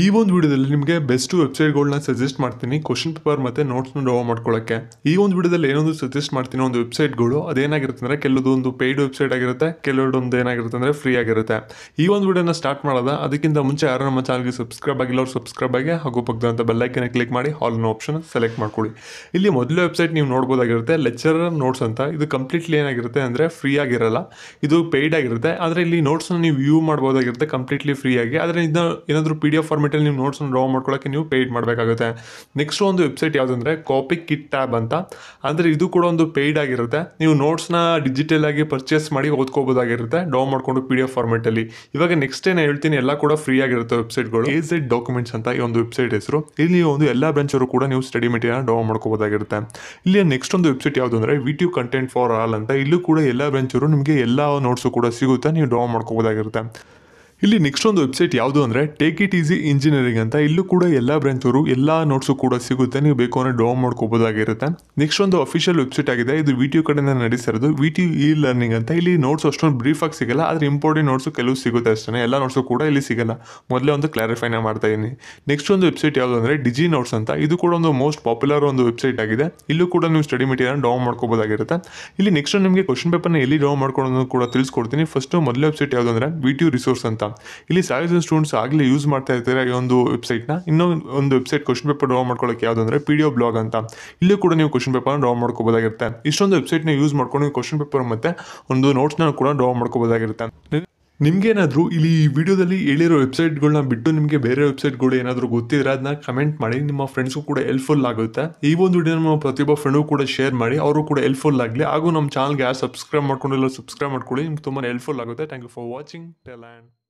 ಈ ಒಂದು ವಿಡಿಯೋದಲ್ಲಿ ನಿಮಗೆ ಬೆಸ್ಟ್ ವೆಬ್ಸೈಟ್ಗಳನ್ನ ಸಜೆಸ್ಟ್ ಮಾಡ್ತೀನಿ ಕ್ವಶನ್ ಪೇಪರ್ ಮತ್ತೆ ನೋಟ್ಸ್ನ ಡೌನ್ ಮಾಡ್ಕೊಳ್ಳೋಕೆ ಈ ಒಂದು ವಿಡಿಯೋದಲ್ಲಿ ಏನೊಂದು ಸಜೆಸ್ಟ್ ಮಾಡ್ತೀನಿ ಒಂದು ವೆಬ್ಸೈಟ್ಗಳು ಅದೇನಾಗಿರುತ್ತೆ ಅಂದರೆ ಕೆಲವೊಂದು ಪೇಯ್ಡ್ ವೆಬ್ಸೈಟ್ ಆಗಿರುತ್ತೆ ಕೆಲವೊಂದು ಏನಾಗಿರುತ್ತೆ ಅಂದರೆ ಫ್ರೀ ಆಗಿರುತ್ತೆ ಈ ಒಂದು ವಿಡಿಯೋನ ಸ್ಟಾರ್ಟ್ ಮಾಡೋದ ಅದಕ್ಕಿಂತ ಮುಂಚೆ ಯಾರು ನಮ್ಮ ಚಾನಲ್ಗೆ ಸಬ್ಸ್ಕ್ರೈಬ್ ಆಗಿಲ್ಲ ಅವ್ರು ಸಬ್ಸ್ಕ್ರೈಬ್ ಆಗಿ ಹಾಗೂ ಪಕ್ಕದಂತ ಬೆಲ್ಲೈಕನ್ನ ಕ್ಲಿಕ್ ಮಾಡಿ ಆಲ್ನ ಆಪ್ಷನ್ ಸೆಲೆಕ್ಟ್ ಮಾಡ್ಕೊಳ್ಳಿ ಇಲ್ಲಿ ಮೊದಲ ವೆಬ್ಸೈಟ್ ನೀವು ನೋಡ್ಬೋದಾಗಿರುತ್ತೆ ಲೆಕ್ಚರರ್ ನೋಟ್ಸ್ ಅಂತ ಇದು ಕಂಪ್ಲೀಟ್ಲಿ ಏನಾಗಿರುತ್ತೆ ಅಂದರೆ ಫ್ರೀ ಆಗಿರಲ್ಲ ಇದು ಪೇಯ್ಡ್ ಆಗಿರುತ್ತೆ ಆದರೆ ಇಲ್ಲಿ ನೋಟ್ಸ್ನ ನೀವು ವ್ಯೂ ಮಾಡ್ಬೋದಾಗಿರುತ್ತೆ ಕಂಪ್ಲೀಟ್ಲಿ ಫ್ರೀ ಆಗಿ ಆದರೆ ಇದನ್ನ ಏನಾದರೂ ಪಿ ಡಿ ಎಫ್ ಫಾರ್ಮೆಟಲ್ಲಿ ನೀವು ನೋಟ್ಸ್ನ ಡ್ರಾ ಮಾಡ್ಕೊಳ್ಳೋಕ್ಕೆ ನೀವು ಪೇಯ್ಡ್ ಮಾಡಬೇಕಾಗುತ್ತೆ ನೆಕ್ಸ್ಟ್ ಒಂದು ವೆಬ್ಸೈಟ್ ಅಂದ್ರೆ ಕಾಪಿ ಕಿಟ್ ಟ್ಯಾಬ್ ಅಂತ ಅಂದರೆ ಇದು ಕೂಡ ಒಂದು ಪೇಯ್ಡ್ ಆಗಿರುತ್ತೆ ನೀವು ನೋಟ್ಸ್ನ ಡಿಜಿಟಲ್ ಆಗಿ ಪರ್ಚೇಸ್ ಮಾಡಿ ಓದ್ಕೋಬೋದಾಗಿರುತ್ತೆ ಡ್ರಾ ಮಾಡಿಕೊಂಡು ಪಿ ಡಿ ಎಫ್ ಫಾರ್ಮೆಟಲ್ಲಿ ಇವಾಗ ನೆಕ್ಸ್ಟ್ ಏನು ಹೇಳ್ತೀನಿ ಎಲ್ಲ ಕೂಡ ಫ್ರೀ ಆಗಿರುತ್ತೆ ವೆಬ್ಸೈಟ್ಗಳು ಎ ಸೆಡ್ ಡಾಕ್ಯುಮೆಂಟ್ಸ್ ಅಂತ ಈ ಒಂದು ವೆಬ್ಸೈಟ್ ಹೆಸರು ಇಲ್ಲಿ ಒಂದು ಎಲ್ಲ ಅವರು ಕೂಡ ನೀವು ಸ್ಟಡಿ ಮೆಟೀರಿಯಲ್ ಡ್ರಾ ಮಾಡ್ಕೋಬೋದಾಗಿರುತ್ತೆ ಇಲ್ಲಿ ನೆಕ್ಸ್ಟ್ ಒಂದು ವೆಬ್ಸೈಟ್ ಯಾವುದು ಅಂದರೆ ವಿ ಕಂಟೆಂಟ್ ಫಾರ್ ಆಲ್ ಅಂತ ಇಲ್ಲೂ ಕೂಡ ಎಲ್ಲ ಬೆಂಚರು ನಿಮಗೆ ಎಲ್ಲ ನೋಟ್ಸು ಕೂಡ ಸಿಗುತ್ತೆ ನೀವು ಡ್ರಾ ಮಾಡ್ಕೋಬೋದಾಗಿರುತ್ತೆ ಇಲ್ಲಿ ನೆಕ್ಸ್ಟ್ ಒಂದು ವೆಬ್ಸೈಟ್ ಯಾವುದು ಅಂದರೆ ಟೇಕ್ ಇಟ್ ಈಸಿ ಇಂಜಿನಿಯರಿಂಗ್ ಅಂತ ಇಲ್ಲೂ ಕೂಡ ಎಲ್ಲ ಅವರು ಎಲ್ಲ ನೋಟ್ಸು ಕೂಡ ಸಿಗುತ್ತೆ ನೀವು ಬೇಕು ಅಂದರೆ ಡೌನ್ ಮಾಡ್ಕೋಬೋದಾಗಿರುತ್ತೆ ನೆಕ್ಸ್ಟ್ ಒಂದು ಅಫಿಷಿಯಲ್ ವೆಬ್ಸೈಟ್ ಆಗಿದೆ ಇದು ವಿಟಿಯೋ ಕಡೆನ ಕಡೆಯಿಂದ ನಡೆಸಿರೋದು ಇ ಲರ್ನಿಂಗ್ ಅಂತ ಇಲ್ಲಿ ನೋಟ್ಸ್ ಅಷ್ಟೊಂದು ಬ್ರೀಫ್ ಆಗಿ ಸಿಗಲ್ಲ ಆದರೆ ಇಂಪಾರ್ಟೆಂಟ್ ನೋಟ್ಸು ಕೆಲವು ಸಿಗುತ್ತೆ ಅಷ್ಟೇ ಎಲ್ಲ ನೋಟ್ಸು ಕೂಡ ಇಲ್ಲಿ ಸಿಗಲ್ಲ ಮೊದಲೇ ಒಂದು ಕ್ಲಾರಿಫೈನ ಮಾಡ್ತಾ ಇದ್ದೀನಿ ನೆಕ್ಸ್ಟ್ ಒಂದು ವೆಬ್ಸೈಟ್ ಯಾವುದು ಅಂದರೆ ಡಿಜಿ ನೋಟ್ಸ್ ಅಂತ ಇದು ಕೂಡ ಒಂದು ಮೋಸ್ಟ್ ಪಾಪ್ಯುಲರ್ ಒಂದು ವೆಬ್ಸೈಟ್ ಆಗಿದೆ ಇಲ್ಲೂ ಕೂಡ ನೀವು ಸ್ಟಡಿ ಮೆಟೀರಿಯಲ್ ಡೌನ್ ಮಾಡ್ಕೋಬೋದಾಗಿರುತ್ತೆ ಇಲ್ಲಿ ನೆಕ್ಸ್ಟ್ ನಿಮಗೆ ಕ್ವಶನ್ ಪೇಪರ್ನ ಎಲ್ಲಿ ಡೌನ್ ಮಾಡ್ಕೊಳ್ಳೋದು ಕೂಡ ತಿಳಿಸ್ಕೊಡ್ತೀನಿ ಫಸ್ಟ್ ಮೊದಲ ವೆಬ್ಸೈಟ್ ಯಾವುದು ಅಂದರೆ ವಿ ರಿಸೋರ್ಸ್ ಅಂತ ಇಲ್ಲಿ ಸಾವಿರ ಸ್ಟೂಡೆಂಟ್ಸ್ ಆಗಲೇ ಯೂಸ್ ಮಾಡ್ತಾ ಇರ್ತಾರೆ ಈ ಒಂದು ವೆಬ್ಸೈಟ್ನ ಇನ್ನೊಂದು ಒಂದು ವೆಬ್ಸೈಟ್ ಕ್ವಶನ್ ಪೇಪರ್ ಡ್ರಾ ಮಾಡ್ಕೊಳ್ಳೋಕೆ ಯಾವುದು ಅಂದರೆ ಪಿ ಡಿ ಒ ಬ್ಲಾಗ್ ಅಂತ ಇಲ್ಲೂ ಕೂಡ ನೀವು ಕ್ವಶನ್ ಪೇಪರ್ನ ಡ್ರಾ ಮಾಡ್ಕೋಬೋದಾಗಿರುತ್ತೆ ಇಷ್ಟೊಂದು ವೆಬ್ಸೈಟ್ನ ಯೂಸ್ ಮಾಡ್ಕೊಂಡು ನೀವು ಕ್ವಶನ್ ಪೇಪರ್ ಮತ್ತು ಒಂದು ನೋಟ್ಸ್ನ ಕೂಡ ಡ್ರಾ ಮಾಡ್ಕೋಬೋದಾಗಿರುತ್ತೆ ನಿಮಗೇನಾದರೂ ಇಲ್ಲಿ ಈ ವಿಡಿಯೋದಲ್ಲಿ ಹೇಳಿರೋ ವೆಬ್ಸೈಟ್ಗಳನ್ನ ಬಿಟ್ಟು ನಿಮಗೆ ಬೇರೆ ವೆಬ್ಸೈಟ್ಗಳು ಏನಾದರೂ ಗೊತ್ತಿದ್ರೆ ಅದನ್ನ ಕಮೆಂಟ್ ಮಾಡಿ ನಿಮ್ಮ ಫ್ರೆಂಡ್ಸ್ಗೂ ಕೂಡ ಹೆಲ್ಪ್ಫುಲ್ ಆಗುತ್ತೆ ಈ ಒಂದು ವಿಡಿಯೋ ನಮ್ಮ ಪ್ರತಿಯೊಬ್ಬ ಫ್ರೆಂಡ್ಗೂ ಕೂಡ ಶೇರ್ ಮಾಡಿ ಅವರು ಕೂಡ ಹೆಲ್ಪ್ಫುಲ್ ಆಗಲಿ ಹಾಗೂ ನಮ್ಮ ಚಾನಲ್ಗೆ ಯಾರು ಸಬ್ಸ್ಕ್ರೈಬ್ ಮಾಡ್ಕೊಂಡಿಲ್ಲ ಸಬ್ಸ್ಕ್ರೈಬ್ ಮಾಡ್ಕೊಳ್ಳಿ ನಿಮ್ಗೆ ತುಂಬಾ ಹೆಲ್ಪ್ಫುಲ್ ಆಗುತ್ತೆ thank you for watching tell